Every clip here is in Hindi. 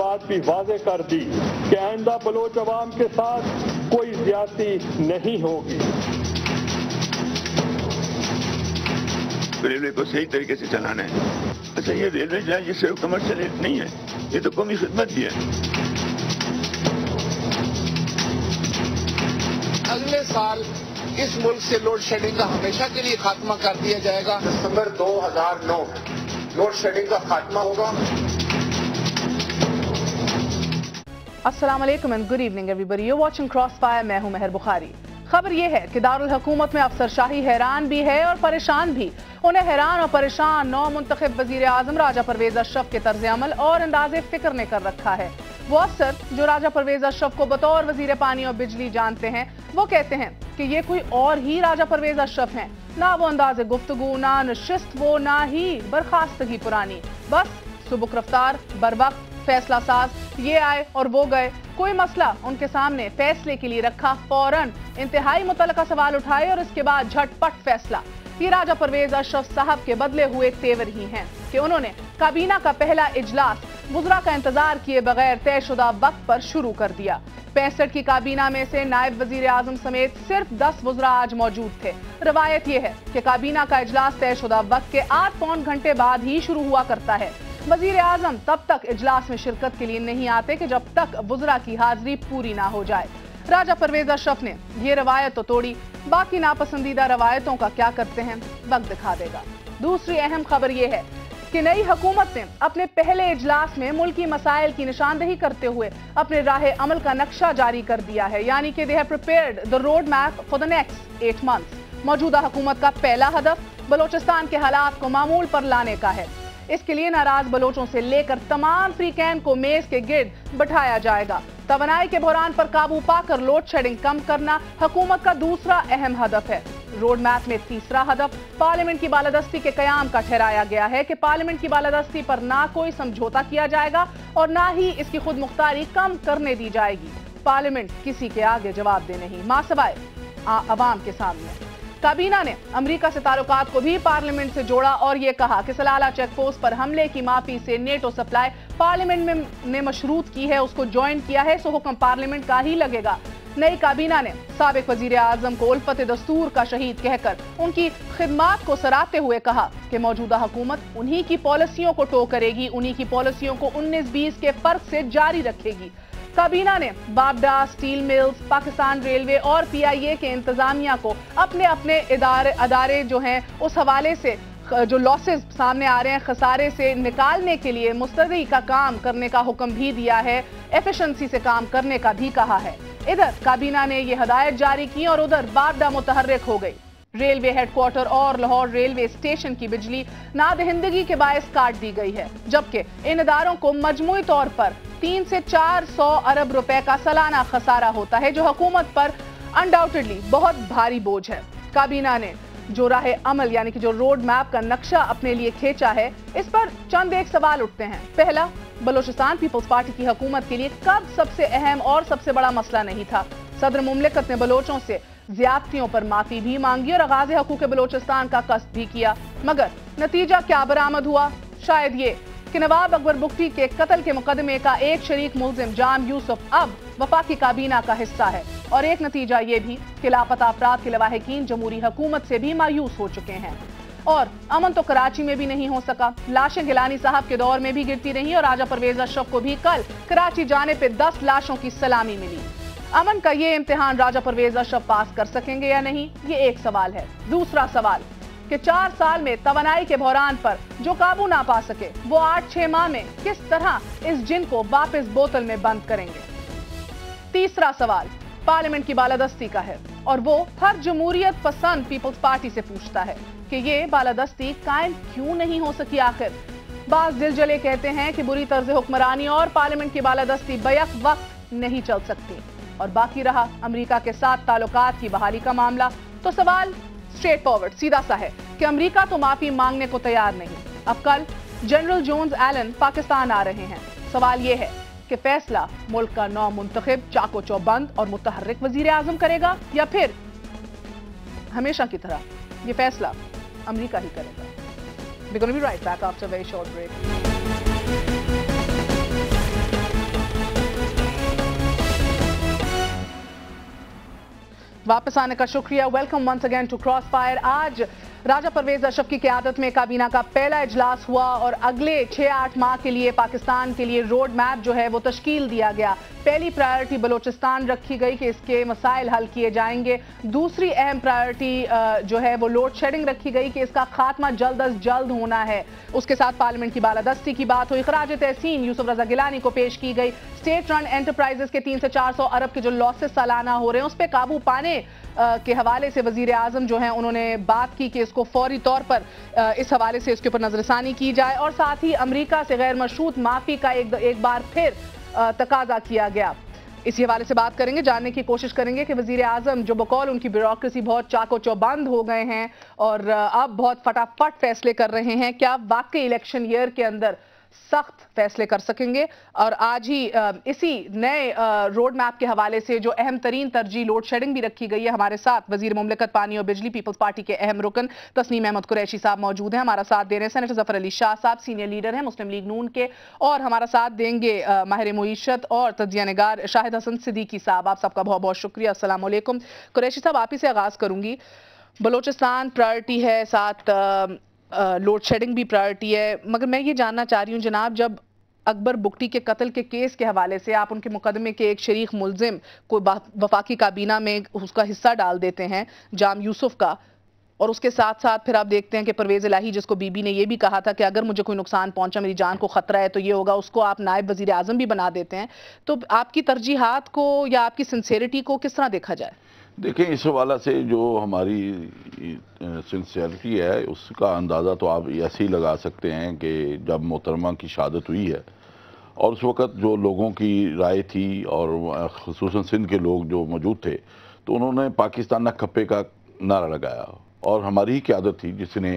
बात भी वाजे कर दी कि आइंदा बलोच अवाम के साथ कोई ज्यादा नहीं होगी रेलवे को सही तरीके से चलाना है अच्छा ये रेलवे जो है ये सिर्फ कमर्शियल रेट नहीं है ये तो कमी खिदमत भी है अगले साल इस मुल्क से लोड शेडिंग का हमेशा के लिए खात्मा कर दिया जाएगा दिसंबर 2009 लोड शेडिंग का खात्मा होगा अस्सलाम वालेकुम and good evening everybody you watching cross fire मैं हूं मेहर बुखारी खबर यह है कि दारुल हुकूमत में अफसरशाही हैरान भी है और परेशान भी उन्हें हैरान और परेशान नौ मुंतब वजीर आजम राजा परवेज अशरफ के तर्ज अमल और अंदाज फिक्र ने कर रखा है वो अफसर जो राजा परवेज अशरफ को बतौर वजीर पानी और बिजली जानते हैं वो कहते हैं कि ये कोई और ही राजा परवेज अशरफ हैं ना वो अंदाज गुफ्तगु ना नशस्त वो ना ही बर्खास्तगी पुरानी बस सुबुक रफ्तार बर वक्त फैसला साज ये आए और वो गए कोई मसला उनके सामने फैसले के लिए रखा फौरन इंतहाई मुतल सवाल उठाए और इसके बाद झटपट फैसला ये राजा परवेज अशरफ साहब के बदले हुए तेवर ही हैं कि उन्होंने काबीना का पहला इजलास गुजरा का इंतजार किए बगैर तयशुदा वक्त पर शुरू कर दिया पैंसठ की काबीना में से नायब वजीर आजम समेत सिर्फ दस वजरा आज मौजूद थे रवायत यह है कि काबीना का इजलास तयशुदा वक्त के आठ पौन घंटे बाद ही शुरू हुआ करता है वजीर आजम तब तक इजलास में शिरकत के लिए नहीं आते कि जब तक वजरा की हाजिरी पूरी ना हो जाए राजा परवेज अशरफ ने ये रवायत तो तोड़ी बाकी नापसंदीदा रवायतों का क्या करते हैं वक्त दिखा देगा दूसरी अहम खबर यह है कि नई हुकूमत ने अपने पहले इजलास में मुल्की मसाइल की निशानदही करते हुए अपने राह अमल का नक्शा जारी कर दिया है यानी कि they have prepared the road map for the next eight month मौजूदा हुकूमत का पहला हदफ बलोचिस्तान के हालात को मामूल पर लाने का है इसके लिए नाराज बलोचों से लेकर तमाम फ्री कैंप को मेज के गिर्द बैठाया जाएगा तवनाई के बहरान पर काबू पाकर लोड शेडिंग कम करना हुकूमत का दूसरा अहम हदफ है रोड मैप में तीसरा हदफ पार्लियामेंट की बालादस्ती के कयाम का ठहराया गया है कि पार्लियामेंट की बालादस्ती पर ना कोई समझौता किया जाएगा और ना ही इसकी खुद मुख्तारी कम करने दी जाएगी पार्लियामेंट किसी के आगे जवाब दे नहीं मासवाए आवाम के सामने काबीना ने अमरीका से ताल्लुकात को भी पार्लियामेंट से जोड़ा और ये कहा कि सलाला चेकपोस्ट पर हमले की माफी से नेटो सप्लाई पार्लियामेंट में ने मशरूत की है उसको ज्वाइन किया है सो हुक्म पार्लियामेंट का ही लगेगा नई काबीना ने सबक वजीर आजम को उल्फत दस्तूर का शहीद कहकर उनकी खिदमात को सराहते हुए कहा कि मौजूदा हुकूमत उन्हीं की पॉलिसियों को टो करेगी उन्हीं की पॉलिसियों को उन्नीस बीस के फर्क से जारी रखेगी काबीना ने बाबडा स्टील मिल्स पाकिस्तान रेलवे और पीआईए के इंतजामिया को अपने अपने इदारे अदारे जो हैं उस हवाले से जो लॉसेस सामने आ रहे हैं खसारे से निकालने के लिए मुस्तदी का काम करने का हुक्म भी दिया है एफिशिएंसी से काम करने का भी कहा है इधर काबीना ने ये हदायत जारी की और उधर बाबडा मुतहरक हो गई रेलवे हेडक्वार्टर और लाहौर रेलवे स्टेशन की बिजली नादहिंदगी के बायस काट दी गई है जबकि इन इदारों को मजमू तौर पर तीन से चार सौ अरब रुपए का सालाना खसारा होता है जो हुकूमत पर अनडाउटेडली बहुत भारी बोझ है काबीना ने जो राह अमल यानी कि जो रोड मैप का नक्शा अपने लिए खींचा है इस पर चंद एक सवाल उठते हैं पहला बलोचिस्तान पीपल्स पार्टी की हुकूमत के लिए कब सबसे अहम और सबसे बड़ा मसला नहीं था सदर मुमलिकत ने बलोचों से ज्यादतियों पर माफी भी मांगी और आगाज हकूक बलोचिस्तान का कस्ब भी किया मगर नतीजा क्या बरामद हुआ शायद ये कि नवाब अकबर बुगटी के कत्ल के मुकदमे का एक शरीक मुलजिम जाम यूसुफ अब वफाकी काबीना का हिस्सा है और एक नतीजा ये भी कि लापता अपराध के लवाहकिन जमहूरी हुकूमत से भी मायूस हो चुके हैं और अमन तो कराची में भी नहीं हो सका लाशें गिलानी साहब के दौर में भी गिरती रही और राजा परवेज अशरफ को भी कल कराची जाने पर दस लाशों की सलामी मिली अमन का ये इम्तिहान राजा परवेज अशरफ पास कर सकेंगे या नहीं ये एक सवाल है दूसरा सवाल कि चार साल में तवनाई के बहरान पर जो काबू ना पा सके वो आठ छह माह में किस तरह इस जिन को वापस बोतल में बंद करेंगे तीसरा सवाल पार्लियामेंट की बालादस्ती का है और वो हर जमूरियत पसंद पीपल्स पार्टी से पूछता है कि ये बालादस्ती कायम क्यों नहीं हो सकी आखिर बाज जले कहते हैं कि बुरी तर्ज हुक्मरानी और पार्लियामेंट की बालादस्ती बैक वक्त नहीं चल सकती और बाकी रहा अमरीका के साथ ताल्लुकात की बहाली का मामला तो सवाल स्ट्रेट फॉरवर्ड सीधा सा है कि अमरीका तो माफी मांगने को तैयार नहीं अब कल जनरल जोन्स एलन पाकिस्तान आ रहे हैं सवाल यह है कि फैसला मुल्क का नौ मुंतखब चाको चौबंद और मुतहरक वजीर आजम करेगा या फिर हमेशा की तरह यह फैसला अमरीका ही करेगा We're going to be right back after a very short break. वापस आने का शुक्रिया welcome once again to cross fire आज राजा परवेज अशरफ की क्यादत में काबीना का पहला इजलास हुआ और अगले छः आठ माह के लिए पाकिस्तान के लिए रोड मैप जो है वो तश्कील दिया गया पहली प्रायोरिटी बलोचिस्तान रखी गई कि इसके मसाइल हल किए जाएंगे दूसरी अहम प्रायोरिटी जो है वो लोड शेडिंग रखी गई कि इसका खात्मा जल्द अज जल्द होना है उसके साथ पार्लियामेंट की बालादस्ती की बात हुई खराज तहसीन यूसुफ रजा गिलानी को पेश की गई स्टेट रन एंटरप्राइजेस के तीन से चार सौ अरब के जो लॉसेस सालाना हो रहे हैं उस पर काबू पाने के हवाले से वजीर आजम जो हैं उन्होंने बात की कि इसको फौरी तौर पर इस हवाले से इसके ऊपर नज़रसानी की जाए और साथ ही अमरीका से गैर मशरूत माफ़ी का एक, एक बार फिर तकाजा किया गया इसी हवाले से बात करेंगे जानने की कोशिश करेंगे कि वजीर आजम जो बकौल उनकी ब्यूरोसी बहुत चाको चौबंद हो गए हैं और अब बहुत फटाफट फैसले कर रहे हैं क्या वाकई इलेक्शन ईयर के अंदर सख्त फैसले कर सकेंगे और आज ही इसी नए रोड मैप के हवाले से जो अहम तरीन तरजीह लोड शेडिंग भी रखी गई है हमारे साथ वजीर ममलकत पानी और बिजली पीपल्स पार्टी के अहम रुकन तस्नीम अहमद कुरैशी साहब मौजूद हैं हमारा साथ दे रहे हैं सेनेटर जफर अली शाह साहब सीनियर लीडर हैं मुस्लिम लीग नून के और हमारा साथ देंगे माहिर मीशत और तजिया नगार शाहिद हसन सिद्दीकी साहब आप सबका बहुत बहुत शुक्रिया असलम कुरैशी साहब आप ही से आगाज़ करूँगी बलोचिस्तान प्रायोरिटी है साथ लोड शेडिंग भी प्रायोरिटी है मगर मैं ये जानना चाह रही हूँ जनाब जब अकबर बुकटी के कत्ल के केस के हवाले से आप उनके मुकदमे के एक शरीक मुलजिम को वफाकी काबीना में उसका हिस्सा डाल देते हैं जाम यूसुफ का और उसके साथ साथ फिर आप देखते हैं कि परवेज़ इलाही जिसको बीबी ने यह भी कहा था कि अगर मुझे कोई नुकसान पहुंचा मेरी जान को ख़तरा है तो ये होगा उसको आप नायब वज़ी अजम भी बना देते हैं तो आपकी तरजीहत को या आपकी सिंसेरिटी को किस तरह देखा जाए देखें इस हवाला से जो हमारी सिंसियरिटी है उसका अंदाज़ा तो आप ऐसे ही लगा सकते हैं कि जब मोहतरमा की शहादत हुई है और उस वक़्त जो लोगों की राय थी और खसूस सिंध के लोग जो मौजूद थे तो उन्होंने पाकिस्तान न खप्पे का नारा लगाया और हमारी ही क्यादत थी जिसने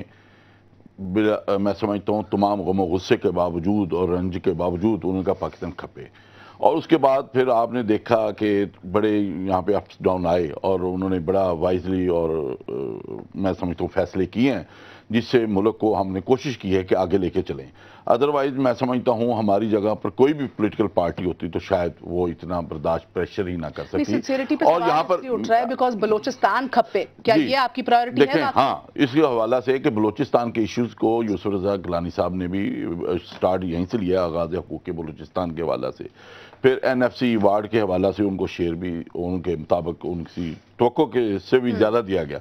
मैं समझता हूँ तमाम गमो गुस्से के बावजूद और रंज के बावजूद उनका पाकिस्तान खपे और उसके बाद फिर आपने देखा कि बड़े यहाँ पे अप्स डाउन आए और उन्होंने बड़ा वाइजली और आ, मैं समझता हूँ फैसले किए हैं जिससे मुल्क को हमने कोशिश की है कि आगे लेके चलें अदरवाइज़ मैं समझता हूँ हमारी जगह पर कोई भी पॉलिटिकल पार्टी होती तो शायद वो इतना बर्दाश्त प्रेशर ही ना कर सकती और यहाँ पर उठ रहा है बिकॉज बलोचिस्तान खपे क्या ये आपकी प्रायोरिटी देखें है हाँ इसके हवाला से कि बलोचिस्तान के इश्यूज़ को यूसुफ रजा गलानी साहब ने भी स्टार्ट यहीं से लिया आगाज़ हकूक के बलोचिस्तान के हवाला से फिर एन एफ सी वार्ड के हवाला से उनको शेयर भी उनके मुताबिक उनकी तो के भी हम्म। ज़्यादा दिया गया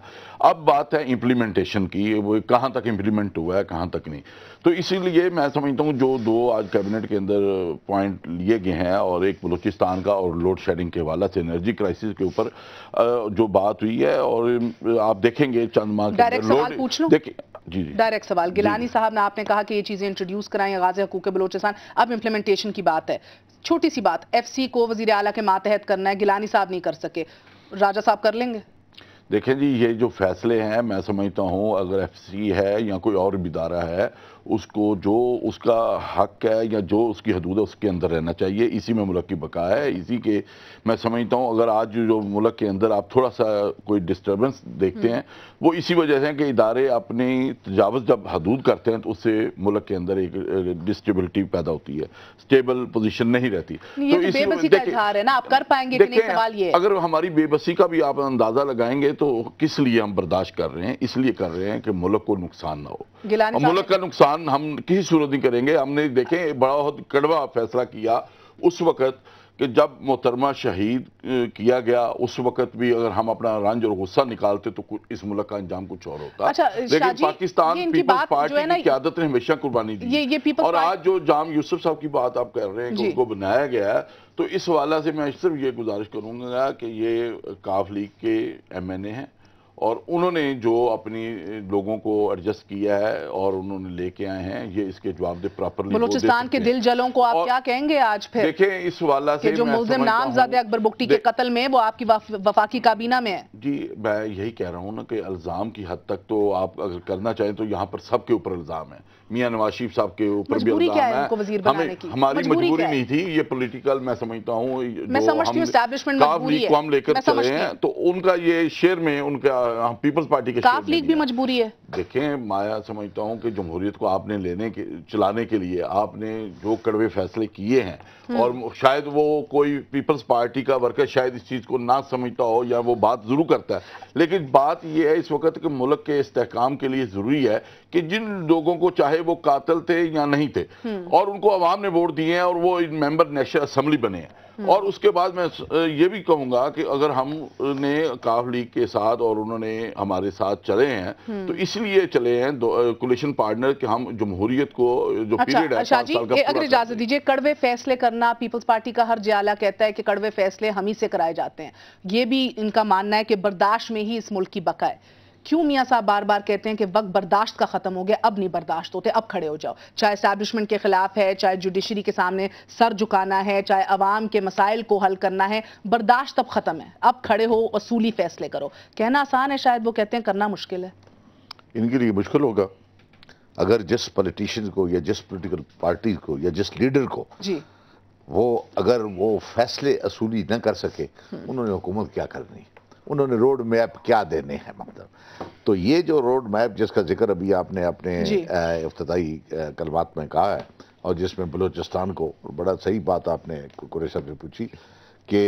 अब बात है इम्प्लीमेंटेशन की वो कहाँ तक इम्प्लीमेंट हुआ है कहाँ तक नहीं तो इसीलिए मैं समझता हूँ जो दो आज कैबिनेट के अंदर पॉइंट लिए गए हैं और एक बलूचिस्तान का और लोड शेडिंग के हवाला से एनर्जी क्राइसिस के ऊपर जो बात हुई है और आप देखेंगे चंद माह देखिए जी जी डायरेक्ट सवाल गिलानी साहब ने आपने कहा कि ये चीज़ें इंट्रोड्यूस कराएं आगाज हकूक बलोचिस्तान अब इम्प्लीमेंटेशन की बात है छोटी सी बात एफसी को वजीर आला के मातहत करना है गिलानी साहब नहीं कर सके राजा साहब कर लेंगे देखें जी ये जो फैसले हैं मैं समझता हूँ अगर एफसी है या कोई और इदारा है उसको जो उसका हक है या जो उसकी हदूद है उसके अंदर रहना चाहिए इसी में मुल्क की बका है इसी के मैं समझता हूँ अगर आज जो मुल्क के अंदर आप थोड़ा सा कोई डिस्टर्बेंस देखते हम्म। हैं वो इसी वजह से कि इदारे अपनी तजावज़ जब हदूद करते हैं तो उससे मुल्क के अंदर एक डिस्टेबिलिटी पैदा होती है स्टेबल पोजिशन नहीं रहती तो, तो इसी है ना आप कर पाएंगे अगर हमारी बेबसी का भी आप अंदाज़ा लगाएंगे तो किस लिए हम बर्दाश्त कर रहे हैं इसलिए कर रहे हैं कि मुल्क को नुकसान ना हो मुल्क का नुकसान ऐलान हम किसी सूरत नहीं करेंगे हमने देखें बड़ा बहुत कड़वा फैसला किया उस वक़्त कि जब मोहतरमा शहीद किया गया उस वक्त भी अगर हम अपना रंज और गुस्सा निकालते तो इस मुल्क का अंजाम कुछ और होता अच्छा, लेकिन पाकिस्तान पीपल्स पार्टी की क्यादत ने हमेशा कुर्बानी दी ये, ये और आज जो जाम यूसुफ साहब की बात आप कर रहे हैं कि उनको बनाया गया है तो इस वाला से मैं सिर्फ ये गुजारिश करूँगा कि ये काफ लीग के एम एन ए हैं और उन्होंने जो अपनी लोगों को एडजस्ट किया है और उन्होंने लेके आए हैं ये इसके जवाब दे प्रॉपरली बलूचिस्तान के दिल जलों को आप क्या कहेंगे आज फिर देखिए इस वाला से जो मुलजिम नामजादे अकबर बुकटी के कत्ल में वो आपकी वफाकी काबीना में है जी मैं यही कह रहा हूँ ना कि अल्जाम की हद तक तो आप अगर करना चाहें तो यहाँ पर सबके ऊपर इल्जाम है मियाँ नवाज शरीफ साहब के ऊपर भी इल्जाम है हमारी मजबूरी नहीं थी ये पोलिटिकल मैं समझता हूँ लेकर चले हैं तो उनका ये शेर में उनका पीपल्स हाँ, पार्टी के काफ लीग भी मजबूरी है देखें माया समझता हूं कि जमहूरियत को आपने लेने के चलाने के लिए आपने जो कड़वे फैसले किए हैं हम्म। और शायद वो कोई पीपल्स पार्टी का वर्कर शायद इस चीज़ को ना समझता हो या वो बात ज़रूर करता है लेकिन बात यह है इस वक्त के मुल्क के इस्तेकाम के लिए ज़रूरी है कि जिन लोगों को चाहे वो कातल थे या नहीं थे हम्म। और उनको अवाम ने वोट दिए हैं और वो मेंबर नेशनल असम्बली बने हैं हम्म। और उसके बाद मैं ये भी कहूंगा कि अगर हमने काफ लीग के साथ और उन्होंने हमारे साथ चले हैं हम्म। तो इसलिए चले हैं कोलिशन पार्टनर कि हम जमहूरियत को जो अच्छा, पीरियड है अच्छा साल का अगर इजाजत दीजिए कड़वे फैसले करना पीपल्स पार्टी का हर ज्याला कहता है कि कड़वे फैसले हम ही से कराए जाते हैं ये भी इनका मानना है कि बर्दाश्त में ही इस मुल्क की बका है क्यों मियाँ साहब बार बार कहते हैं कि वक्त बर्दाश्त का ख़त्म हो गया अब नहीं बर्दाश्त होते अब खड़े हो जाओ चाहे स्टैब्लिशमेंट के ख़िलाफ़ है चाहे जुडिशरी के सामने सर झुकाना है चाहे आवाम के मसाइल को हल करना है बर्दाश्त अब ख़त्म है अब खड़े हो असूली फैसले करो कहना आसान है शायद वो कहते हैं करना मुश्किल है इनके लिए मुश्किल होगा अगर जिस पॉलिटिशियन को या जिस पोलिटिकल पार्टी को या जिस लीडर को जी वो अगर वो फैसले असूली न कर सके हम्म। उन्होंने हुकूमत क्या करनी उन्होंने रोड मैप क्या देने हैं मतलब तो ये जो रोड मैप जिसका जिक्र अभी आपने अपने अफ्ताही कलमात में कहा है और जिसमें बलूचिस्तान को बड़ा सही बात आपने कुरेशा से पूछी कि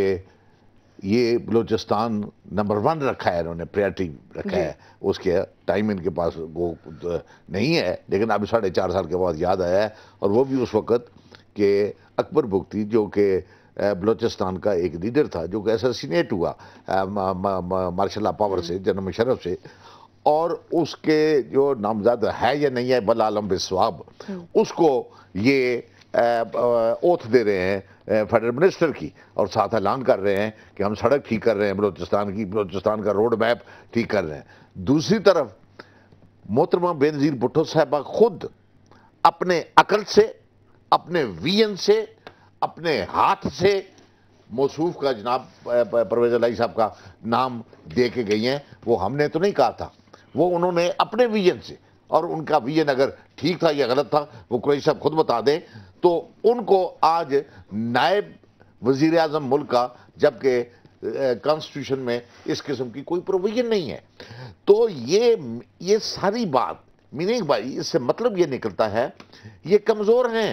ये बलूचिस्तान नंबर वन रखा है इन्होंने प्रायरिटी रखा है उसके टाइम इनके पास वो नहीं है लेकिन अब साढ़े चार साल के बाद याद आया है और वो भी उस वक्त कि अकबर भुगती जो कि बलोचिस्तान का एक लीडर था जो कि एसेसिनेट हुआ मार्शाला पावर से हम्म। जन्म शरफ से और उसके जो नामजद है या नहीं है बल आलम बिस्वाब हम्म। उसको ये ओथ दे रहे हैं फेडरल मिनिस्टर की और साथ ऐलान कर रहे हैं कि हम सड़क ठीक कर रहे हैं बलोचिस्तान की बलोचिस्तान का रोड मैप ठीक कर रहे हैं दूसरी तरफ मोहतरमा बेनजीर भुट्टो साहबा खुद अपने अकल से अपने विजन से अपने हाथ से मौसूफ का जनाब परवेज अलाई साहब का नाम दे के गई हैं वो हमने तो नहीं कहा था वो उन्होंने अपने विजन से और उनका विजन अगर ठीक था या गलत था वो कुरेश साहब खुद बता दें तो उनको आज नायब वज़ी अजम मुल्क का जबकि कॉन्स्टिट्यूशन में इस किस्म की कोई प्रोविज़न नहीं है तो ये ये सारी बात मीनिंग भाई इससे मतलब ये निकलता है ये कमज़ोर हैं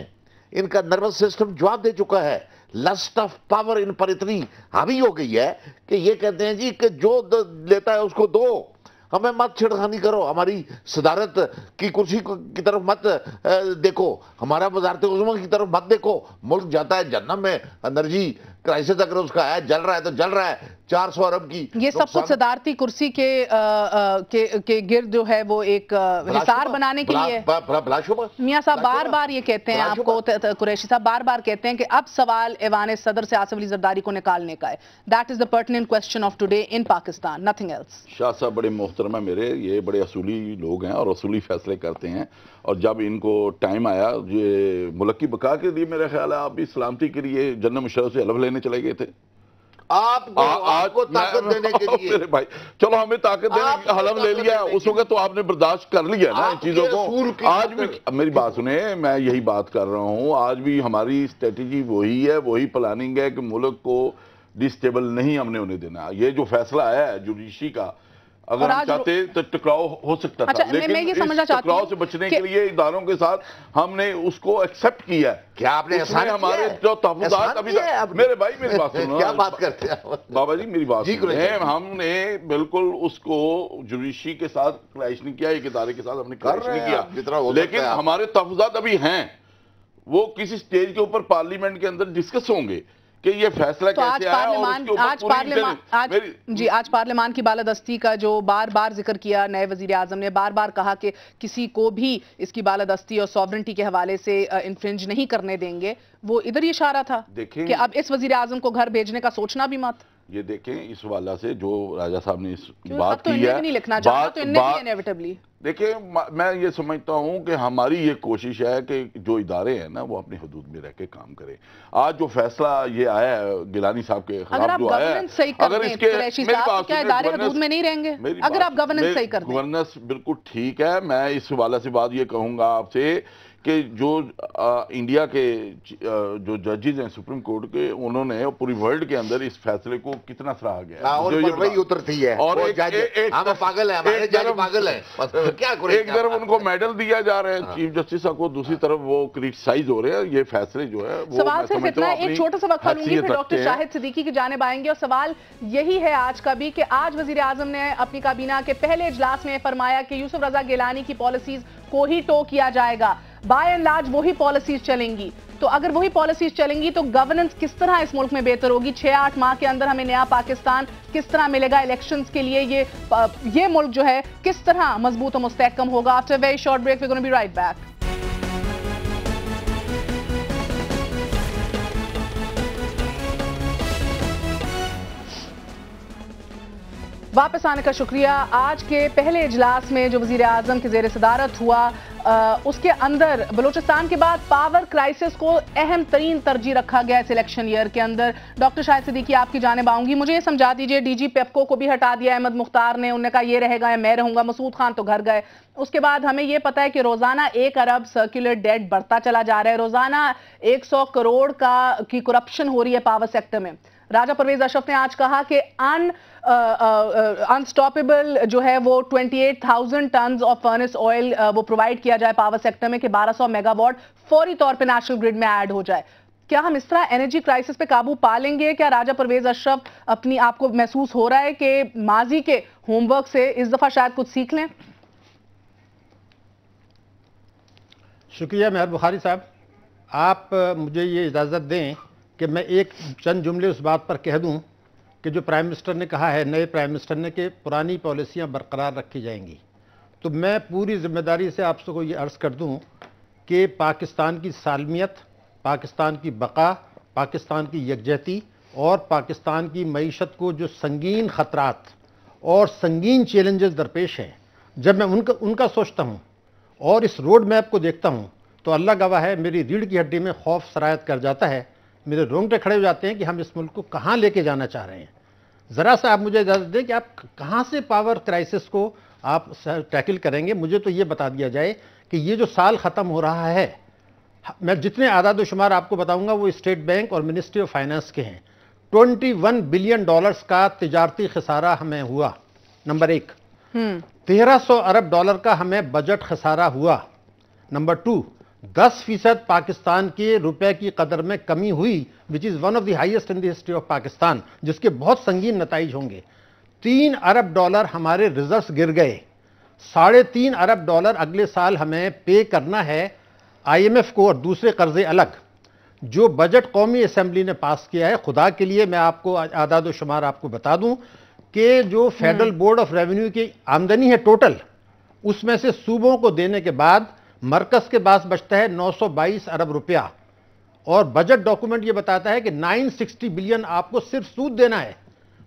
इनका नर्वस सिस्टम जवाब दे चुका है लस्ट ऑफ पावर इन पर इतनी हावी हो गई है कि ये कहते हैं जी कि जो लेता है उसको दो हमें मत छेड़खानी करो हमारी सदारत की कुर्सी की तरफ मत देखो हमारा वजारत तो उजमा की तरफ मत देखो मुल्क जाता है जन्नम में जी क्राइसिस अगर उसका है जल रहा है तो जल रहा है चार सौ अरब की ये सब कुछ सदारती कुर्सी के के, के गिर जो है वो एक हिसार बनाने के लिए मियाँ साहब बार बार ये कहते हैं आपको कुरैशी साहब बार बार कहते हैं कि अब सवाल ऐवान सदर से आसफ अली जरदारी को निकालने का है that is the pertinent question of today in Pakistan nothing else Shah साहब बड़े मोहतरमा मेरे ये बड़े असूली लोग हैं और असूली फैसले करते हैं और जब इनको टाइम आया ये मुलक्की बका के लिए मेरा ख्याल है आप भी सलामती के लिए जन्म मुशर से हलफ लेने चले गए थे आप आ, आपको ताकत देने के लिए मेरे भाई चलो हमें ताकत देने हलम ले लिया उस वक्त तो आपने बर्दाश्त कर लिया ना इन चीजों को आज भी मेरी बात सुने मैं यही बात कर रहा हूँ आज भी हमारी स्ट्रेटेजी वही है वही प्लानिंग है कि मुल्क को डिस्टेबल नहीं हमने उन्हें देना ये जो फैसला आया है जुडिशी का अगर हम चाहते तो टकराव हो सकता अच्छा, था लेकिन मैं ये टकराव से बचने के लिए इदारों के साथ हमने उसको एक्सेप्ट किया क्या आपने हमारे जो तहफात अभी मेरे भाई मेरी बात सुनो क्या बात करते हैं बाबा जी मेरी बात सुनो हमने बिल्कुल उसको जुडिशी के साथ क्लैश नहीं किया एक इदारे के साथ हमने क्लैश नहीं किया लेकिन हमारे तहफात अभी हैं वो किसी स्टेज के ऊपर पार्लियामेंट के अंदर डिस्कस होंगे कि ये फैसला तो कैसे आज पार्लियामान आज पार्लियामान आज जी आज पार्लियामान की बालादस्ती का जो बार बार जिक्र किया नए वजीर आजम ने बार बार कहा कि किसी को भी इसकी बालादस्ती और सॉवरेंटी के हवाले से इन्फ्रिंज नहीं करने देंगे वो इधर इशारा था कि अब इस वजीर आजम को घर भेजने का सोचना भी मत ये देखें इस वाला से जो राजा साहब ने इस तो बात तो की है नहीं लिखना बात, तो बात देखिए मैं ये समझता हूँ कि हमारी ये कोशिश है कि जो इदारे हैं ना वो अपने हदूद में रह के काम करें आज जो फैसला ये आया है गिलानी साहब के खिलाफ जो आया है अगर इसके तो नहीं रहेंगे अगर आप गवर्नेंस सही कर गवर्नेंस बिल्कुल ठीक है मैं इस वाला से बात ये कहूंगा आपसे कि जो आ, इंडिया के आ, जो जजेज हैं सुप्रीम कोर्ट के उन्होंने पूरी वर्ल्ड के अंदर इस फैसले को कितना सराहा गया हाँ, और जो ये उतरती है और एक, एक, एक हाँ, हम पागल है हमारे एक पागल है क्या करें एक तरफ उनको मेडल दिया जा रहा है चीफ हाँ। जस्टिस को दूसरी तरफ वो क्रिटिसाइज हो रहे हैं ये फैसले जो है सवाल सिर्फ इतना एक छोटा सा वक्त लूंगी फिर डॉक्टर शाहिद सिद्दीकी की जाने आएंगे और सवाल यही है आज का भी कि आज वजीर आजम ने अपनी काबीना के पहले इजलास में फरमाया कि यूसुफ रजा गिलानी की पॉलिसीज को ही टो किया जाएगा बाय एंड लार्ज वही पॉलिसीज चलेंगी तो अगर वही पॉलिसीज चलेंगी तो गवर्नेंस किस तरह इस मुल्क में बेहतर होगी छह आठ माह के अंदर हमें नया पाकिस्तान किस तरह मिलेगा इलेक्शंस के लिए ये ये मुल्क जो है किस तरह मजबूत और मुस्तकम होगा after very short break we be right back वापस आने का शुक्रिया आज के पहले इजलास में जो वजीर आजम की जेर सदारत हुआ आ, उसके अंदर बलूचिस्तान के बाद पावर क्राइसिस को अहम तरीन तरजीह रखा गया इस इलेक्शन ईयर के अंदर डॉक्टर शाहिद सिद्दीकी आपकी जानब आऊंगी मुझे ये समझा दीजिए डीजी पेपको को भी हटा दिया अहमद मुख्तार ने उन्होंने कहा ये रहेगा मैं रहूंगा मसूद खान तो घर गए उसके बाद हमें ये पता है कि रोजाना एक अरब सर्कुलर डेट बढ़ता चला जा रहा है रोजाना एक सौ करोड़ का की करप्शन हो रही है पावर सेक्टर में राजा परवेज अशरफ ने आज कहा कि अन अनस्टॉपेबल जो है वो 28,000 टन ऑफ फर्नेस ऑयल वो प्रोवाइड किया जाए पावर सेक्टर में कि 1200 मेगावाट फौरी तौर पे नेशनल ग्रिड में ऐड हो जाए क्या हम इस तरह एनर्जी क्राइसिस पे काबू पा लेंगे क्या राजा परवेज अशरफ अपनी आपको महसूस हो रहा है कि माजी के होमवर्क से इस दफ़ा शायद कुछ सीख लें शुक्रिया मेहर बुखारी साहब आप मुझे ये इजाज़त दें कि मैं एक चंद जुमले उस बात पर कह दूं कि जो प्राइम मिनिस्टर ने कहा है नए प्राइम मिनिस्टर ने कि पुरानी पॉलिसियां बरकरार रखी जाएंगी तो मैं पूरी जिम्मेदारी से आप सबको ये अर्ज़ कर दूं कि पाकिस्तान की सालमियत पाकिस्तान की बका पाकिस्तान की यकजहती और पाकिस्तान की मीशत को जो संगीन ख़तरात और संगीन चैलेंजेस दरपेश हैं जब मैं उनका उनका सोचता हूँ और इस रोड मैप को देखता हूँ तो अल्लाह गवाह है मेरी रीढ़ की हड्डी में खौफ सरायत कर जाता है मेरे रोंगटे खड़े हो जाते हैं कि हम इस मुल्क को कहाँ लेके जाना चाह रहे हैं ज़रा सा आप मुझे इजाज़त दें कि आप कहाँ से पावर क्राइसिस को आप टैकल करेंगे मुझे तो ये बता दिया जाए कि ये जो साल ख़त्म हो रहा है मैं जितने आदाद शुमार आपको बताऊँगा वो स्टेट बैंक और मिनिस्ट्री ऑफ फाइनेंस के हैं वन बिलियन डॉलर्स का तजारती खसारा हमें हुआ नंबर एक हम्म। तेरह सौ अरब डॉलर का हमें बजट खसारा हुआ नंबर टू दस फीसद पाकिस्तान के रुपए की कदर में कमी हुई which is one of the highest in the history of Pakistan जिसके बहुत संगीन नतज होंगे तीन अरब डॉलर हमारे रिजर्व गिर गए साढ़े तीन अरब डॉलर अगले साल हमें पे करना है आईएमएफ को और दूसरे कर्जे अलग जो बजट कौमी असम्बली ने पास किया है खुदा के लिए मैं आपको आदाद शुमार आपको बता दूं कि जो फेडरल बोर्ड ऑफ रेवेन्यू की आमदनी है टोटल उसमें से सूबों को देने के बाद मरकज़ के पास बचता है 922 अरब रुपया और बजट डॉक्यूमेंट ये बताता है कि 960 बिलियन आपको सिर्फ सूद देना है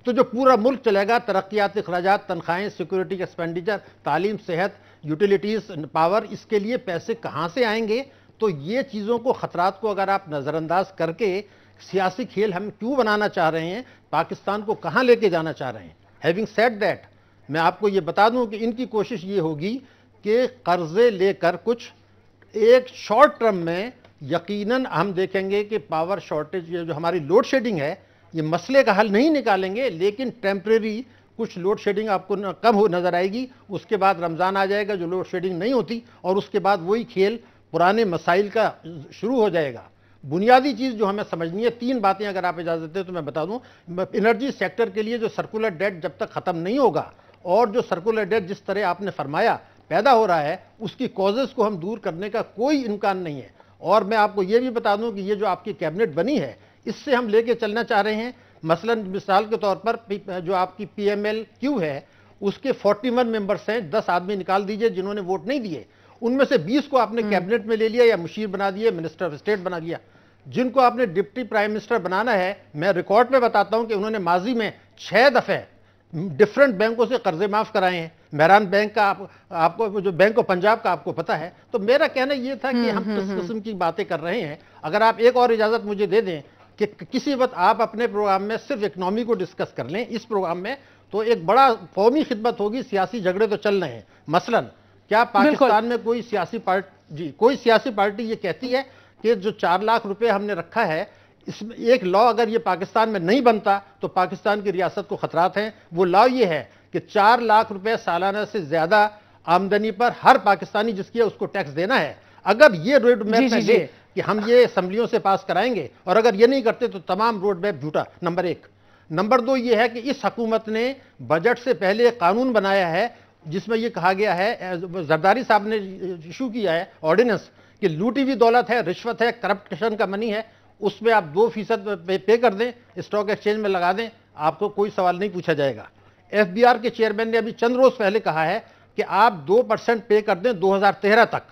तो जो पूरा मुल्क चलेगा तरक्याती अखराज तनख्वाहें सिक्योरिटी एक्सपेंडिचर तालीम सेहत यूटिलिटीज़ पावर इसके लिए पैसे कहाँ से आएंगे तो ये चीज़ों को ख़तरात को अगर आप नज़रअंदाज करके सियासी खेल हम क्यों बनाना चाह रहे हैं पाकिस्तान को कहाँ लेके जाना चाह रहे हैं हैविंग सेट दैट मैं आपको ये बता दूं कि इनकी कोशिश ये होगी के कर्जे लेकर कुछ एक शॉर्ट टर्म में यकीनन हम देखेंगे कि पावर शॉर्टेज जो हमारी लोड शेडिंग है ये मसले का हल नहीं निकालेंगे लेकिन टेम्प्रेरी कुछ लोड शेडिंग आपको कम हो नज़र आएगी उसके बाद रमज़ान आ जाएगा जो लोड शेडिंग नहीं होती और उसके बाद वही खेल पुराने मसाइल का शुरू हो जाएगा बुनियादी चीज़ जो हमें समझनी है तीन बातें अगर आप इजाज़त दें तो मैं बता दूँ इनर्जी सेक्टर के लिए जो सर्कुलर डेट जब तक ख़त्म नहीं होगा और जो सर्कुलर डेट जिस तरह आपने फरमाया पैदा हो रहा है उसकी कॉजेज़ को हम दूर करने का कोई इम्कान नहीं है और मैं आपको ये भी बता दूं कि ये जो आपकी कैबिनेट बनी है इससे हम लेके चलना चाह रहे हैं मसलन मिसाल के तौर पर जो आपकी पी एम एल क्यू है उसके 41 मेंबर्स हैं 10 आदमी निकाल दीजिए जिन्होंने वोट नहीं दिए उनमें से 20 को आपने कैबिनेट हम्म। में ले लिया या मुशीर बना दिए मिनिस्टर ऑफ स्टेट बना दिया जिनको आपने डिप्टी प्राइम मिनिस्टर बनाना है मैं रिकॉर्ड में बताता हूँ कि उन्होंने माजी में छः दफ़े डिफरेंट बैंकों से कर्जे माफ़ कराए हैं मेहरान बैंक का आप, आपको जो बैंक ऑफ पंजाब का आपको पता है तो मेरा कहना ये था कि हम्म, हम हम्म, किस हम्म। किस्म की बातें कर रहे हैं अगर आप एक और इजाज़त मुझे दे दें कि किसी वक्त आप अपने प्रोग्राम में सिर्फ इकनॉमी को डिस्कस कर लें इस प्रोग्राम में तो एक बड़ा कौमी खिदमत होगी सियासी झगड़े तो चल रहे हैं मसलन क्या पाकिस्तान में कोई सियासी पार्टी जी कोई सियासी पार्टी ये कहती है कि जो चार लाख रुपए हमने रखा है इसमें एक लॉ अगर ये पाकिस्तान में नहीं बनता तो पाकिस्तान की रियासत को खतरात हैं वो लॉ ये है कि चार लाख रुपए सालाना से ज्यादा आमदनी पर हर पाकिस्तानी जिसकी है उसको टैक्स देना है अगर ये रोड मैप कि हम ये असम्बलियों से पास कराएंगे और अगर ये नहीं करते तो तमाम रोड मैप झूठा नंबर एक नंबर दो ये है कि इस हकूमत ने बजट से पहले कानून बनाया है जिसमें यह कहा गया है जरदारी साहब ने इशू किया है ऑर्डिनेंस कि लूटी हुई दौलत है रिश्वत है करप्शन का मनी है उसमें आप दो फीसद पे, पे कर दें स्टॉक एक्सचेंज में लगा दें आपको कोई सवाल नहीं पूछा जाएगा एफबीआर के चेयरमैन ने अभी चंद रोज पहले कहा है कि आप दो परसेंट पे कर दें 2013 तक